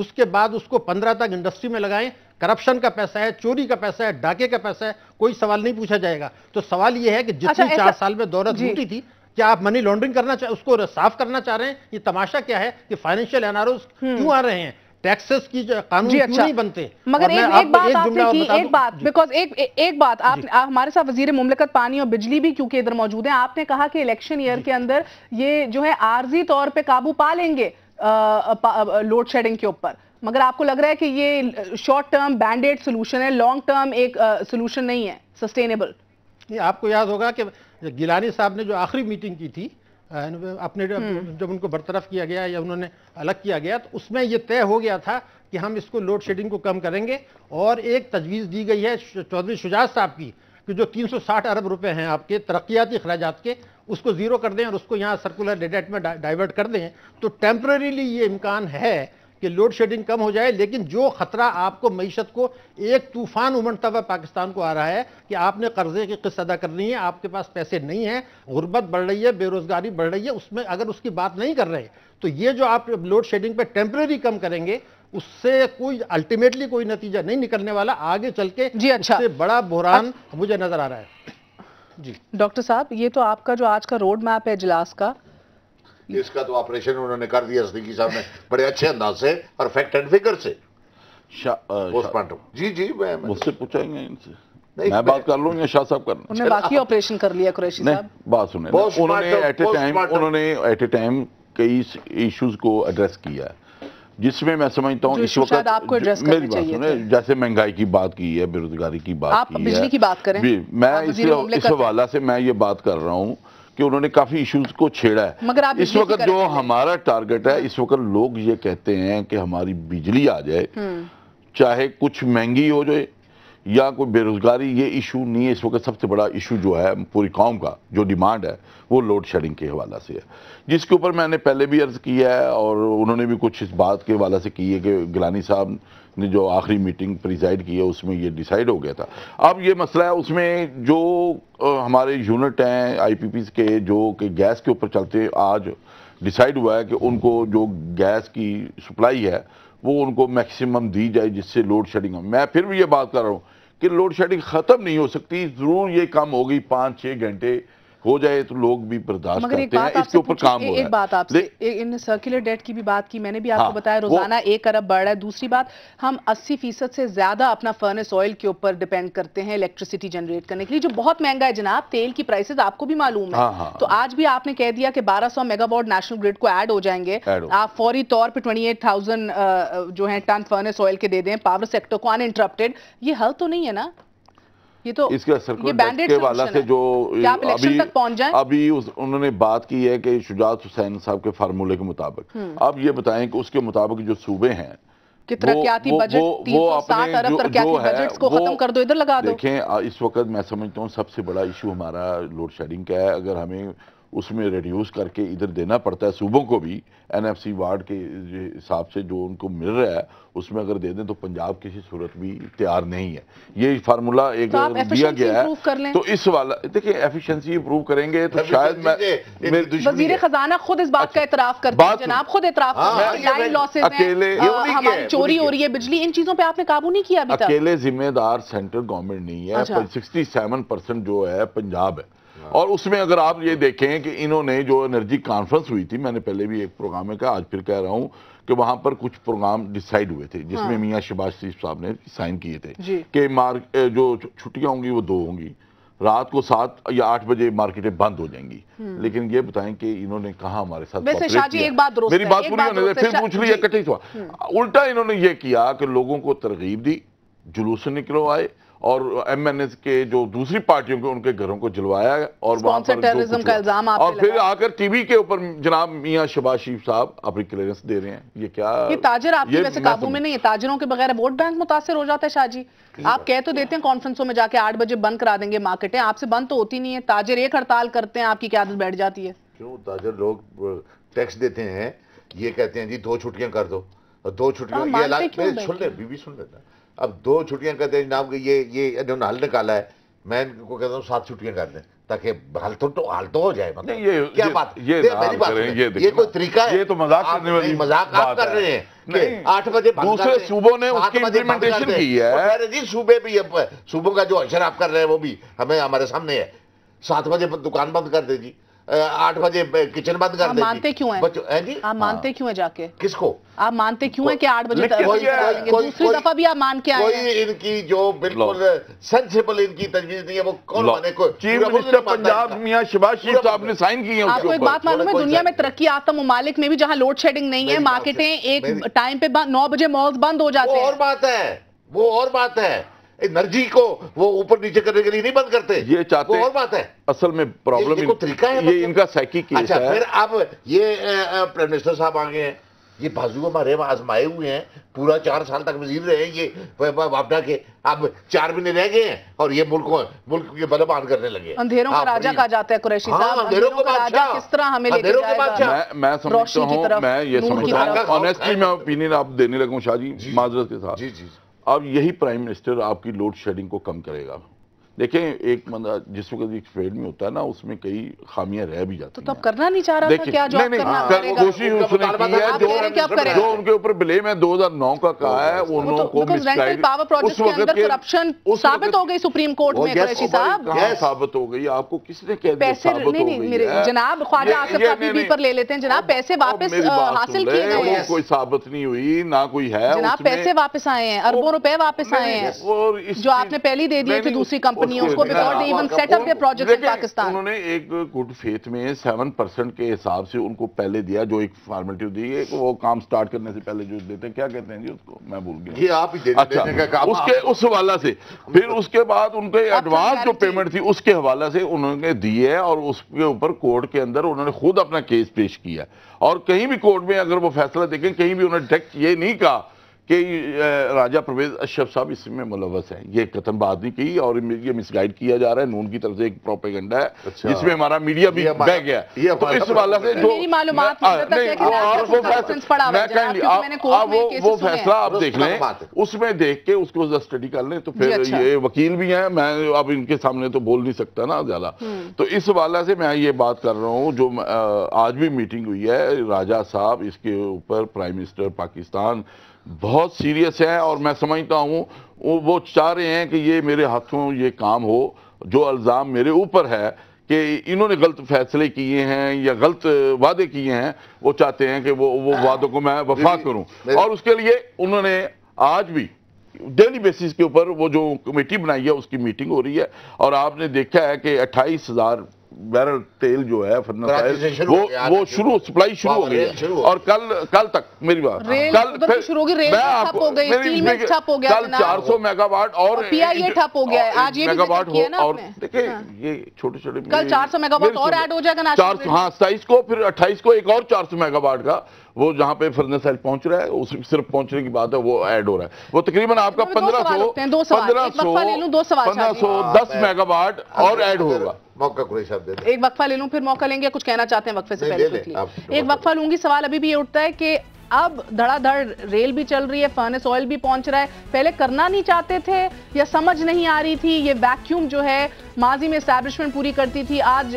उसके बाद उसको 15 तक इंडस्ट्री में लगाएं करप्शन का पैसा है चोरी का पैसा है डाके का पैसा है कोई सवाल नहीं पूछा जाएगा तो सवाल यह है कि जितनी अच्छा, चार साल में दौलत लूटी थी क्या आप मनी लॉन्ड्रिंग करना चाह उसको साफ करना चाह रहे हैं ये तमाशा क्या है कि फाइनेंशियल एनआरओ हम्म। क्यों आ रहे हैं टैक्सेस की कानून अच्छा, नहीं बनते मगर एक, एक बात आपने की एक बात बिकॉज एक एक बात आप हमारे साथ वजीर मुमलकत पानी और बिजली भी क्योंकि इधर मौजूद है आपने कहा कि इलेक्शन ईयर के अंदर ये जो है आर्जी तौर पर काबू पा लेंगे लोड शेडिंग के ऊपर मगर आपको लग रहा है कि ये शॉर्ट टर्म बैंडेड सोल्यूशन है लॉन्ग टर्म एक सोल्यूशन नहीं है सस्टेनेबल आपको याद होगा कि गिलानी साहब ने जो आखिरी मीटिंग की थी अपने हम्म। जब उनको बरतरफ किया गया या उन्होंने अलग किया गया तो उसमें ये तय हो गया था कि हम इसको लोड शेडिंग को कम करेंगे और एक तजवीज़ दी गई है चौधरी शुजात साहब की कि जो 360 अरब रुपए हैं आपके तरक्याती अखराज के उसको ज़ीरो कर दें और उसको यहाँ सर्कुलर डेडेट में डाइवर्ट कर दें तो टेम्प्रेरीली ये इम्कान है कि लोड शेडिंग कम हो जाए लेकिन जो खतरा आपको मीशत को एक तूफान उमड़ता हुआ पाकिस्तान को आ रहा है कि आपने कर्जे की किस्त अदा करनी है आपके पास पैसे नहीं है गुर्बत बढ़ रही है बेरोजगारी बढ़ रही है उसमें अगर उसकी बात नहीं कर रहे तो ये जो आप लोड शेडिंग पर टेम्प्रेरी कम करेंगे उससे कोई अल्टीमेटली कोई नतीजा नहीं निकलने वाला आगे चल के जी अच्छा बड़ा बहरान मुझे नजर आ रहा है जी डॉक्टर साहब ये तो आपका जो आज का रोड मैप है इजलास का इसका तो ऑपरेशन उन्होंने कर दिया सदीकी साहब ने बड़े अच्छे अंदाज से और फैक्ट एंड फिगर से पोस्टमार्टम जी जी मैं मुझसे पूछेंगे इनसे मैं बात कर लूँ या शाह साहब कर उन्होंने बाकी ऑपरेशन कर लिया कुरैशी साहब बात सुने उन्होंने एट ए टाइम उन्होंने एट ए टाइम कई इश्यूज को एड्रेस किया है जिसमें मैं समझता हूँ इस वक्त आपको एड्रेस मेरी बात सुने जैसे महंगाई की बात की है बेरोजगारी की बात की है बिजली की बात करें मैं इस हवाला से मैं ये बात कर रहा हूँ कि उन्होंने काफी इश्यूज को छेड़ा है मगर आप इस वक्त जो हमारा टारगेट है इस वक्त लोग ये कहते हैं कि हमारी बिजली आ जाए हम्म। चाहे कुछ महंगी हो जाए या कोई बेरोजगारी ये इशू नहीं है इस वक्त सबसे बड़ा इशू जो है पूरी कौम का जो डिमांड है वो लोड शेडिंग के हवाला से है जिसके ऊपर मैंने पहले भी अर्ज़ किया है और उन्होंने भी कुछ इस बात के हवाला से की है कि गिलानी साहब ने जो आखिरी मीटिंग प्रिजाइड की है उसमें ये डिसाइड हो गया था अब ये मसला है उसमें जो हमारे यूनिट हैं आई के जो कि गैस के ऊपर चलते आज डिसाइड हुआ है कि उनको जो गैस की सप्लाई है वो उनको मैक्सिमम दी जाए जिससे लोड शेडिंग हो मैं फिर भी ये बात कर रहा हूँ कि लोड शेडिंग ख़त्म नहीं हो सकती ज़रूर ये कम होगी पाँच छः घंटे हो जाए तो लोग भी बर्दाश्त करते हैं इसके ऊपर काम हो एक बात आपसे इन सर्कुलर डेट की भी बात की मैंने भी आपको हाँ, बताया रोजाना एक अरब बढ़ रहा है दूसरी बात हम अस्सी फीसद से ज्यादा अपना फर्नेस ऑयल के ऊपर डिपेंड करते हैं इलेक्ट्रिसिटी जनरेट करने के लिए जो बहुत महंगा है जनाब तेल की प्राइसेस आपको भी मालूम है हाँ, हाँ। तो आज भी आपने कह दिया कि सौ मेगावाट नेशनल ग्रिड को एड हो जाएंगे आप फौरी तौर पर थाउजेंड जो है टन फर्नेस ऑयल के दे दें पावर सेक्टर को अनइंटरप्टेड ये हल तो नहीं है ना ये तो इसके सर्कुलर के वाला से जो अभी तक पहुंच जाए अभी उस, उन्होंने बात की है कि शुजात हुसैन साहब के फार्मूले के मुताबिक हम्म। अब ये बताएं कि उसके मुताबिक जो सूबे हैं देखें इस वक्त मैं समझता हूँ सबसे बड़ा इशू हमारा लोड शेडिंग का है अगर हमें उसमें रिड्यूस करके इधर देना पड़ता है सूबों को भी एनएफसी वार्ड के हिसाब से जो उनको मिल रहा है उसमें अगर दे दें तो पंजाब किसी सूरत भी तैयार नहीं है ये फार्मूला एक तो दिया गया है तो इस वाला देखिए एफिशिएंसी इंप्रूव करेंगे तो शायद मैं वजीर खजाना खुद इस बात का अच्छा, इतराफ करते जनाब खुद हाँ, चोरी हो रही है बिजली इन चीजों पर आपने काबू नहीं किया अकेले जिम्मेदार सेंट्रल गवर्नमेंट नहीं है सिक्सटी अच्छा। जो है पंजाब है और उसमें अगर आप ये देखें कि इन्होंने जो एनर्जी कॉन्फ्रेंस हुई थी मैंने पहले भी एक प्रोग्राम में कहा आज फिर कह रहा हूँ कि वहाँ पर कुछ प्रोग्राम डिसाइड हुए थे जिसमें हाँ। मियाँ शिबाज शरीफ साहब ने साइन किए थे कि जो छुट्टियाँ होंगी वो दो होंगी रात को सात या आठ बजे मार्केटें बंद हो जाएंगी हम्म। लेकिन ये बताएं कि इन्होंने कहा हमारे साथ एक बात मेरी बात पूरी होने दे फिर पूछ लिया इकट्ठी हुआ हम्म। उल्टा इन्होंने ये किया कि लोगों को तरगीब दी जुलूस निकलो आए और एम एन एस के जो दूसरी पार्टियों के उनके घरों को जलवाया और वहां टेररिज्म का इल्जाम आप और फिर आकर टीवी के ऊपर जनाब मियां शबाज शरीफ साहब अपनी क्लियरेंस दे रहे हैं ये क्या ये ताजर आपके वैसे काबू में नहीं है ताजरों के बगैर वोट बैंक मुतासर हो जाता है शाहजी आप कह तो देते हैं कॉन्फ्रेंसों में जाके आठ बजे बंद करा देंगे मार्केटें आपसे बंद तो होती नहीं है ताजर एक हड़ताल करते हैं आपकी क्या आदत बैठ जाती है क्यों ताजर लोग टैक्स देते हैं ये कहते हैं जी दो छुट्टियां कर दो दो छुट्टियां तो ये सुन ले बीबी सुन लेना अब दो छुट्टियां करते हैं जनाब ये ये इन्होंने हल निकाला है मैं इनको कहता हूँ सात छुट्टियां कर दें ताकि हल तो, तो हल तो हो जाए मतलब ये, क्या ये, बात ये मेरी बात ये, ये कोई तरीका है ये तो मजाक करने वाली मजाक आप कर रहे हैं आठ बजे दूसरे सूबों ने उसकी इम्प्लीमेंटेशन की है जी सूबे भी सूबों का जो अशर आप कर रहे हैं वो भी हमें हमारे सामने है सात बजे दुकान बंद कर दे जी आठ बजे किचन बंद कर देती मानते क्यों हैं बच्चों है जी आप मानते हाँ। क्यों हैं जाके किसको आप मानते क्यों हैं कि आठ बजे दूसरी दफा भी आप मान के आए कोई इनकी जो बिल्कुल सेंसिबल इनकी तजवीज नहीं है वो कौन माने चीफ मिनिस्टर पंजाब मियां शिवाज शरीफ साहब ने साइन की है आपको एक बात मालूम है दुनिया में तरक्की आता ममालिक में भी जहाँ लोड शेडिंग नहीं है मार्केटें एक टाइम पे नौ बजे मॉल्स बंद हो जाते हैं और बात है वो और बात है एनर्जी को वो ऊपर नीचे करने के लिए नहीं बंद करते ये चाहते और बात है असल में प्रॉब्लम इन, तरीका है ये मतलब इनका साइकी की अच्छा फिर अब ये प्राइम मिनिस्टर साहब आ गए हैं ये बाजू हमारे आजमाए हुए हैं पूरा चार साल तक वजीर रहे ये वापडा के अब चार महीने रह गए हैं और ये मुल्क मुल्क के बल्ब करने लगे अंधेरों का राजा कहा जाता है कुरैशी हाँ, साहब अंधेरों का राजा किस तरह हमें लेके जाएगा मैं मैं समझता हूं मैं ये समझता हूं ऑनेस्टली मैं ओपिनियन आप देने लगूं शाह जी माजरत के साथ जी जी अब यही प्राइम मिनिस्टर आपकी लोड शेडिंग को कम करेगा देखें एक मतलब जिस वक्त एक फील्ड में होता है ना उसमें कई खामियां रह भी जाती तो करना नहीं चाह रहा था क्या जॉब करना कोशिश उसने की है जो जो उनके ऊपर ब्लेम है 2009 का कहा है तो उनको पावर प्रोजेक्ट के अंदर करप्शन साबित हो गई सुप्रीम कोर्ट में कुरैशी साहब साबित हो गई आपको किसने कह दिया साबित नहीं मेरे जनाब ख्वाजा आसिफ हबीबी पर ले लेते हैं जनाब पैसे वापस हासिल किए गए हैं कोई साबित नहीं हुई ना कोई है जनाब पैसे वापस आए हैं अरबों रुपए वापस आए हैं जो आपने पहले दे दिए थे दूसरी कंपनी नहीं है उसको they even set up their projects in Pakistan उन्होंने एक गुड फेथ में 7% के हिसाब से उनको पहले दिया जो एक फॉर्मेलिटी दी है वो काम स्टार्ट करने से पहले जो देते हैं क्या कहते हैं जी उसको मैं भूल गया ये आप ही दे अच्छा उसके उस हवाला से फिर उसके बाद उनके एडवांस तो जो पेमेंट थी उसके हवाला से उन्होंने दी है और उसके ऊपर कोर्ट के अंदर उन्होंने खुद अपना केस पेश किया और कहीं भी कोर्ट में अगर वो फैसला देखें कहीं भी उन्होंने डायरेक्ट ये नहीं कहा कि राजा परवेज अशरफ साहब इसमें मुलवस हैं ये कथन बात नहीं की और ये मिसगाइड किया जा रहा है नून की तरफ से एक प्रोपेगेंडा है अच्छा। इसमें हमारा मीडिया भी बह गया तो इस वाला से जो वो फैसला आप देख लें उसमें देख के उसको स्टडी कर लें तो फिर अच्छा। ये वकील भी हैं मैं अब इनके सामने तो बोल नहीं सकता ना ज्यादा हम्म। तो इस वाला से मैं ये बात कर रहा हूँ जो आज भी मीटिंग हुई है राजा साहब इसके ऊपर प्राइम मिनिस्टर पाकिस्तान बहुत सीरियस है और मैं समझता हूँ वो चाह रहे हैं कि ये मेरे हाथों ये काम हो जो अल्ज़ाम मेरे ऊपर है कि इन्होंने गलत फैसले किए हैं या गलत वादे किए हैं वो चाहते हैं कि वो वो वादों को मैं वफा करूं और उसके लिए उन्होंने आज भी डेली बेसिस के ऊपर वो जो कमेटी बनाई है उसकी मीटिंग हो रही है और आपने देखा है कि अट्ठाईस हज़ार बैरल तेल जो है वो वो शुरू सप्लाई शुरू हो गई है और कल कल तक मेरी बात कल मतलब शुरू होगी रेल ठप हो गई स्टील में ठप हो गया कल 400 मेगावाट और पीआईए e ठप हो गया है आज ये मेगावाट हो और देखिए हाँ। ये छोटे छोटे कल 400 मेगावाट और ऐड हो जाएगा चार हाँ सताइस को फिर 28 को एक और 400 मेगावाट का वो जहाँ पे फर्नेस साइड पहुंच रहा है उस सिर्फ पहुंचने की बात है वो ऐड हो रहा है वो तकरीबन अच्छा, आपका तो पंद्रह सौ पंद्रह सौ पंद्रह सौ दस हाँ, मेगावाट और ऐड होगा मौका कुरेश साहब दे दें एक वक्फा ले लूँ फिर मौका लेंगे कुछ कहना चाहते हैं वक्फे से पहले एक वक्फा लूंगी सवाल अभी भी ये उठता है कि अब धड़ाधड़ रेल भी चल रही है फर्नेस ऑयल भी पहुंच रहा है पहले करना नहीं चाहते थे या समझ नहीं आ रही थी ये वैक्यूम जो है माजी में स्टैब्लिशमेंट पूरी करती थी आज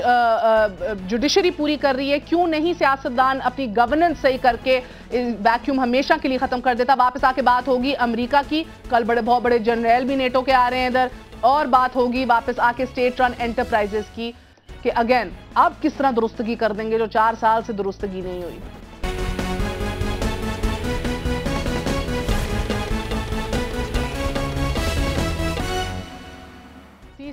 जुडिशरी पूरी कर रही है क्यों नहीं सियासतदान अपनी गवर्नेंस सही करके वैक्यूम हमेशा के लिए ख़त्म कर देता वापस आके बात होगी अमरीका की कल बड़े बहुत बड़े जनरल भी नेटो के आ रहे हैं इधर और बात होगी वापस आके स्टेट रन एंटरप्राइजेस की कि अगेन अब किस तरह दुरुस्तगी कर देंगे जो चार साल से दुरुस्तगी नहीं हुई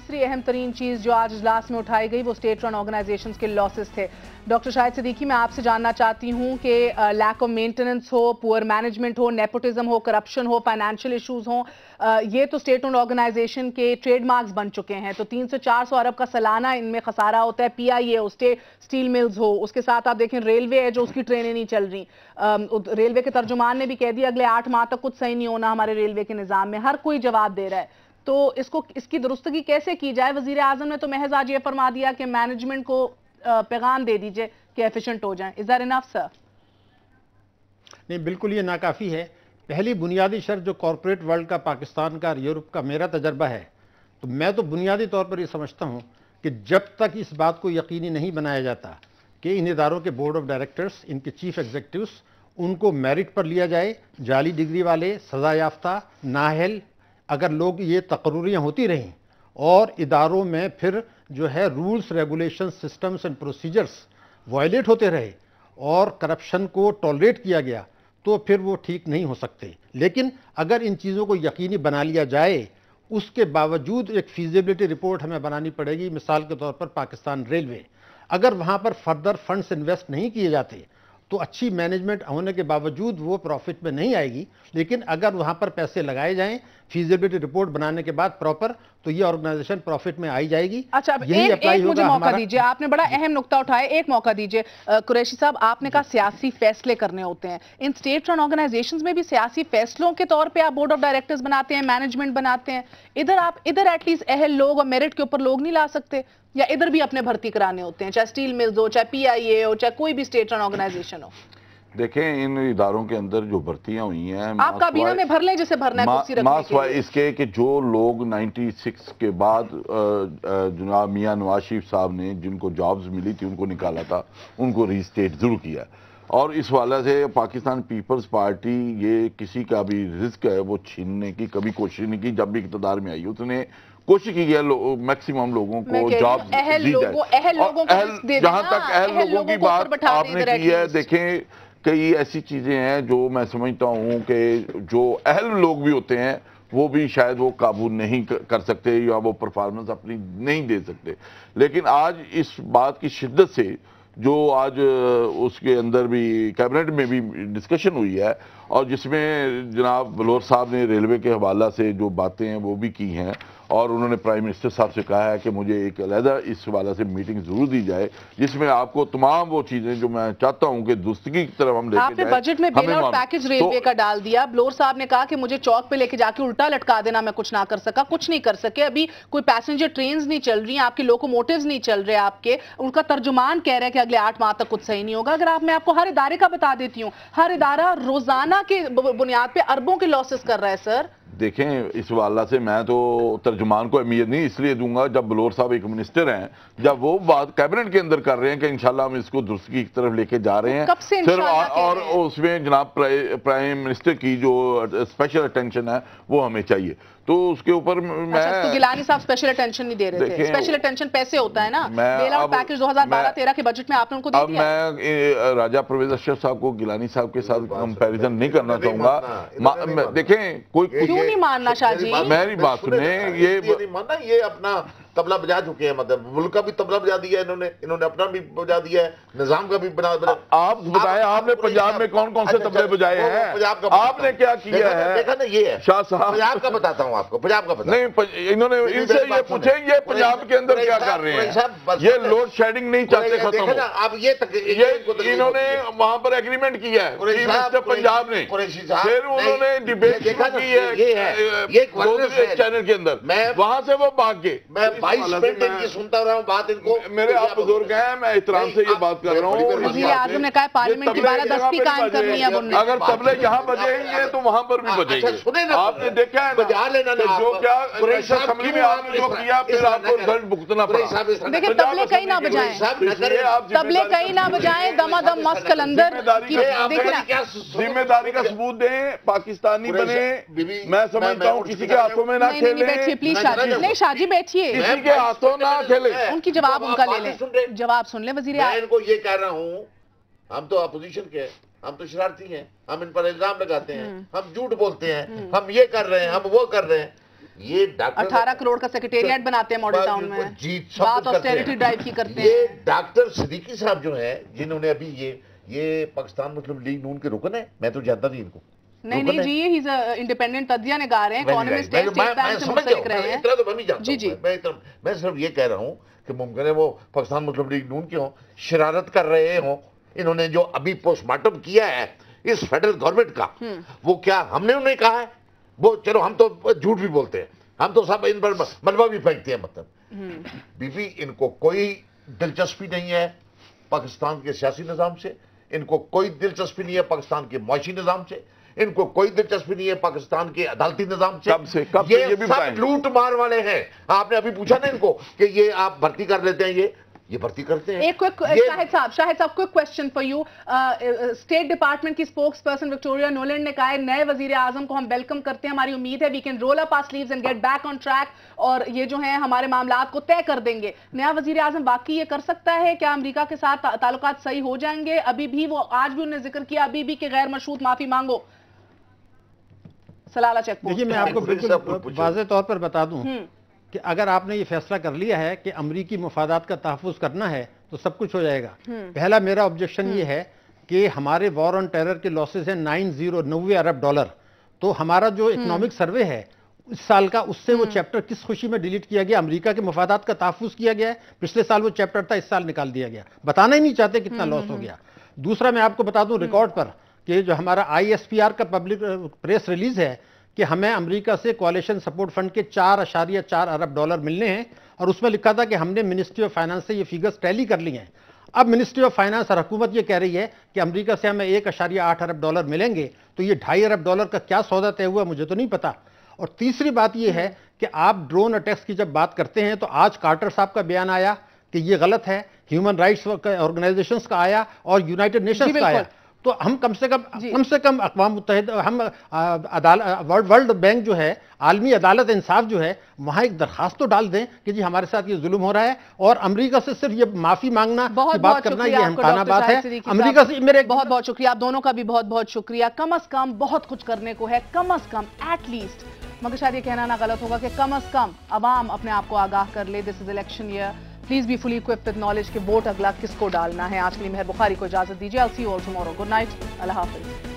तीसरी अहम तरीन चीज़ जो आज इजलास में उठाई गई वो स्टेट रन ऑर्गेनाइजेशन के लॉसेस थे डॉक्टर शाहिद सदीकी मैं आपसे जानना चाहती हूँ कि लैक ऑफ मेंटेनेंस हो पुअर मैनेजमेंट हो नेपोटिज्म हो करप्शन हो फाइनेंशियल इशूज़ हो आ, ये तो स्टेट रन ऑर्गेनाइजेशन के ट्रेडमार्क्स बन चुके हैं तो तीन से चार सौ अरब का सालाना इनमें खसारा होता है पी आई ए हो स्टेट स्टील मिल्स हो उसके साथ आप देखें रेलवे है जो उसकी ट्रेनें नहीं चल रही रेलवे के तर्जुमान ने भी कह दिया अगले आठ माह तक कुछ सही नहीं होना हमारे रेलवे के निज़ाम में हर कोई जवाब दे रहा है तो इसको इसकी दुरुस्तगी कैसे की जाए वजीर आजम ने तो महज आज ये फरमा दिया कि मैनेजमेंट को पैगाम दे दीजिए कि एफिशिएंट हो जाए इज आर इनाफ सर नहीं बिल्कुल ये नाकाफ़ी है पहली बुनियादी शर्त जो कॉरपोरेट वर्ल्ड का पाकिस्तान का यूरोप का मेरा तजर्बा है तो मैं तो बुनियादी तौर पर यह समझता हूँ कि जब तक इस बात को यकीनी नहीं बनाया जाता कि इन इदारों के बोर्ड ऑफ डायरेक्टर्स इनके चीफ एग्जीक्यूटिव्स उनको मेरिट पर लिया जाए जाली डिग्री वाले सजा याफ्ता नाहल अगर लोग ये तकरूरियाँ होती रहीं और इदारों में फिर जो है rules regulation systems and procedures violate होते रहे और करप्शन को टॉलरेट किया गया तो फिर वो ठीक नहीं हो सकते लेकिन अगर इन चीज़ों को यकीनी बना लिया जाए उसके बावजूद एक फीजिबिलिटी रिपोर्ट हमें बनानी पड़ेगी मिसाल के तौर पर पाकिस्तान रेलवे अगर वहाँ पर फर्दर फंड्स इन्वेस्ट नहीं किए जाते तो अच्छी मैनेजमेंट होने के बावजूद वो प्रॉफिट में नहीं आएगी लेकिन अगर वहाँ पर पैसे लगाए जाएं फीजिबिलिटी रिपोर्ट बनाने के बाद प्रॉपर तो ये ऑर्गेनाइजेशन प्रॉफिट में आई जाएगी अच्छा अब यही एक, एक मुझे मौका दीजिए आपने बड़ा अहम नुकता उठाया एक मौका दीजिए कुरैशी साहब आपने कहा सियासी फैसले करने होते हैं इन स्टेट रन ऑर्गेनाइजेशन में भी सियासी फैसलों के तौर पर आप बोर्ड ऑफ डायरेक्टर्स बनाते हैं मैनेजमेंट बनाते हैं इधर आप इधर एटलीस्ट अहल लोग और मेरिट के ऊपर लोग नहीं ला सकते या इधर भी अपने भर्ती कराने होते हैं चाहे स्टील मिल्स हो चाहे पी हो चाहे कोई भी स्टेट रन ऑर्गेनाइजेशन हो देखें इन इदारों के अंदर जो भर्तियां हुई हैं आप काबीना में भर लें जिसे भरना मा, है माँ सिवाय इसके कि जो लोग 96 के बाद जनाब मियाँ नवाज शरीफ साहब ने जिनको जॉब्स मिली थी उनको निकाला था उनको रीस्टेट जरूर किया और इस वाले से पाकिस्तान पीपल्स पार्टी ये किसी का भी रिस्क है वो छीनने की कभी कोशिश नहीं की जब भी इकतदार में आई उसने कोशिश की है लो, मैक्सिमम लोगों को जॉब दी जाए जहां तक अहल लोगों की बात आपने की है देखें कई ऐसी चीज़ें हैं जो मैं समझता हूँ कि जो अहल लोग भी होते हैं वो भी शायद वो काबू नहीं कर सकते या वो परफॉर्मेंस अपनी नहीं दे सकते लेकिन आज इस बात की शिद्दत से जो आज उसके अंदर भी कैबिनेट में भी डिस्कशन हुई है और जिसमें जनाब बलोर साहब ने रेलवे के हवाला से जो बातें हैं वो भी की हैं और उन्होंने प्राइम मिनिस्टर साहब से कहा है कि मुझे एक अलहदा इस वाला से मीटिंग जरूर दी जाए जिसमें आपको तमाम वो चीज़ें जो मैं चाहता हूँ कि दुस्तगी की तरफ हम आपने बजट में बेल आउट पैकेज रेलवे का डाल दिया ब्लोर साहब ने कहा कि मुझे चौक पे लेके जाके उल्टा लटका देना मैं कुछ ना कर सका कुछ नहीं कर सके अभी कोई पैसेंजर ट्रेन नहीं चल रही आपके लोकोमोटिव नहीं चल रहे आपके उनका तर्जुमान कह रहे हैं कि अगले आठ माह तक कुछ सही नहीं होगा अगर आप मैं आपको हर इदारे का बता देती हूँ हर इदारा रोजाना के बुनियाद पर अरबों के लॉसेस कर रहा है सर देखें इस वाला से मैं तो तर्जुमान को अहमियत नहीं इसलिए दूंगा जब बलोर साहब एक मिनिस्टर हैं जब वो बात कैबिनेट के अंदर कर रहे हैं कि इंशाल्लाह हम इसको दुरुस्ती की तरफ लेके जा रहे हैं तो कब से सिर्फ और, और उसमें जनाब प्राइम मिनिस्टर की जो स्पेशल अटेंशन है वो हमें चाहिए तो उसके ऊपर अच्छा, मैं अच्छा, तो गिलानी साहब स्पेशल अटेंशन नहीं दे रहे थे स्पेशल अटेंशन पैसे होता है ना बेल आउट पैकेज 2012-13 के बजट में आपने उनको दे दिया मैं राजा प्रवेश अशरफ साहब को गिलानी साहब के साथ कंपैरिजन नहीं करना चाहूंगा देखें कोई क्यों नहीं मानना शाह जी मेरी बात सुने ये मानना ये अपना तबला बजा चुके हैं मतलब मुल्क का भी तबला बजा दिया है इन्होंने इन्होंने अपना भी बजा दिया है निजाम का भी बना आप बताएं आपने पंजाब में कौन कौन से अच्छा, तबले अच्छा, बजाए हैं पंजाब का आपने क्या किया है देखा ना ये शाह साहब पंजाब का बताता हूँ आपको पंजाब का बता तो नहीं इन्होंने इनसे ये पूछे ये पंजाब के अंदर क्या कर रहे हैं ये लोड शेडिंग नहीं चाहते खत्म आप ये ये इन्होंने वहाँ पर एग्रीमेंट किया है पंजाब ने फिर उन्होंने डिबेट की है ये चैनल के अंदर वहाँ से वो भाग गए मेरे आप बुजुर्ग हैं मैं इतराम से ये बात कर रहा हूँ अगर तबले यहाँ बजेंगे तो वहाँ पर भी अच्छा, बजेंगे आपने देखा है जो क्या असम्बली में आपने जो किया फिर आपको दंड भुगतना देखिए तबले कहीं ना बजाए तबले कहीं ना बजाए मस्त कलंदर जिम्मेदारी का सबूत दें पाकिस्तानी बने मैं समझता हूँ किसी के हाथों में ना खेलें प्लीज शाहजी नहीं शाहजी बैठिए किसी के हाथों ना खेले उनकी जवाब उनका ले लें जवाब सुन ले वजीर मैं इनको ये कह रहा हूँ हम तो अपोजिशन के हम तो शरारती हैं हम इन पर इल्जाम लगाते हैं हम्म। हम झूठ बोलते हैं हम्म। हम ये कर रहे हैं हम वो कर रहे हैं ये डॉक्टर 18 करोड़ का सेक्रेटेरिएट बनाते हैं मॉडल टाउन में जीत बात ऑस्टेरिटी ड्राइव की करते हैं ये डॉक्टर सिद्दीकी साहब जो है जिन्होंने अभी ये ये पाकिस्तान मुस्लिम लीग नून के रुकन है मैं तो जानता नहीं इनको नहीं नहीं जी ही इंडिपेंडेंट तजिया ने गा रहे हैं इकोनॉमिस्ट है स्टेट बैंक से मुंसलिक रहे हैं इतना तो मैं भी जानता हूं मैं इतना मैं सिर्फ ये कह रहा हूं कि मुमकिन है वो पाकिस्तान मुस्लिम लीग नून के हों शरारत कर रहे हों इन्होंने जो अभी पोस्टमार्टम किया है इस फेडरल गवर्नमेंट का हम्म। वो क्या हमने उन्हें कहा है वो चलो हम तो झूठ भी बोलते हैं हम तो सब इन पर मलबा भी फेंकते हैं मतलब हम्म। बीपी इनको कोई दिलचस्पी नहीं है पाकिस्तान के सियासी निज़ाम से इनको कोई दिलचस्पी नहीं है पाकिस्तान के मुशी निज़ाम से इनको कोई दिलचस्पी नहीं है पाकिस्तान के अदालती निजाम से कब से कब तो ये, से ये भी सब लूट मार वाले हैं आपने अभी पूछा ना इनको कि ये आप भर्ती कर लेते हैं ये ये भर्ती करते हैं एक क्विक शाहिद साहब शाहिद साहब quick question for you State Department की स्पोक्स पर्सन विक्टोरिया नोलैंड ने कहा है नए वजीर आजम को हम वेलकम करते हैं हमारी उम्मीद है we can roll up our sleeves and get back on track और ये जो है हमारे मामला को तय कर देंगे नया वजीर आजम बाकी ये कर सकता है क्या अमरीका के साथ ताल्लुक सही हो जाएंगे अभी भी वो आज भी उन्होंने जिक्र किया अभी भी कि गैर मशरूत माफी मांगो सलाला चेक देखिए मैं आपको बिल्कुल वाज तौर पर बता दूं हम्म। कि अगर आपने ये फैसला कर लिया है कि अमरीकी मफादात का तहफुज करना है तो सब कुछ हो जाएगा हम्म। पहला मेरा ऑब्जेक्शन ये हम्म। है कि हमारे वॉर ऑन टेरर के लॉसेज हैं नाइन जीरो नब्बे अरब डॉलर तो हमारा जो इकोनॉमिक सर्वे है इस साल का उससे वो चैप्टर किस खुशी में डिलीट किया गया अमेरिका के मफादात का तहफुज किया गया है पिछले साल वो चैप्टर था इस साल निकाल दिया गया बताना ही नहीं चाहते कितना लॉस हो गया दूसरा मैं आपको बता दूं रिकॉर्ड पर कि जो हमारा आईएसपीआर का पब्लिक प्रेस रिलीज है कि हमें अमेरिका से कॉलेशन सपोर्ट फंड के चार अशारिया चार अरब डॉलर मिलने हैं और उसमें लिखा था कि हमने मिनिस्ट्री ऑफ फाइनेंस से ये फिगर्स टैली कर ली हैं अब मिनिस्ट्री ऑफ फाइनेंस और हुकूमत ये कह रही है कि अमेरिका से हमें एक अशारिया आठ अरब डॉलर मिलेंगे तो ये ढाई अरब डॉलर का क्या सौदा तय हुआ मुझे तो नहीं पता और तीसरी बात यह है कि आप ड्रोन अटैक्स की जब बात करते हैं तो आज कार्टर साहब का बयान आया कि ये गलत है ह्यूमन राइट्स ऑर्गेनाइजेशंस का आया और यूनाइटेड नेशंस का आया तो हम कम से कम कम से कम अकवा मुतहद हम वर्ल्ड वर्ल्ड बैंक जो है आलमी अदालत इंसाफ जो है वहाँ एक दरखास्त तो डाल दें कि जी हमारे साथ ये जुल्म हो रहा है और अमेरिका से सिर्फ ये माफ़ी मांगना बहुत, बात बहुत करना ये हमकाना बात है अमेरिका से मेरे बहुत बहुत शुक्रिया आप दोनों का भी बहुत बहुत शुक्रिया कम अज कम बहुत कुछ करने को है कम अज कम एटलीस्ट मगर शायद ये कहना ना गलत होगा कि कम अज कम आवाम अपने आप को आगाह कर ले this is election year please be fully equip with knowledge के वोट अगला किसको डालना है आज के लिए मेहर बुखारी को इजाजत दीजिए अलसी और टुमारो गुड नाइट अल्लाह हाफिज़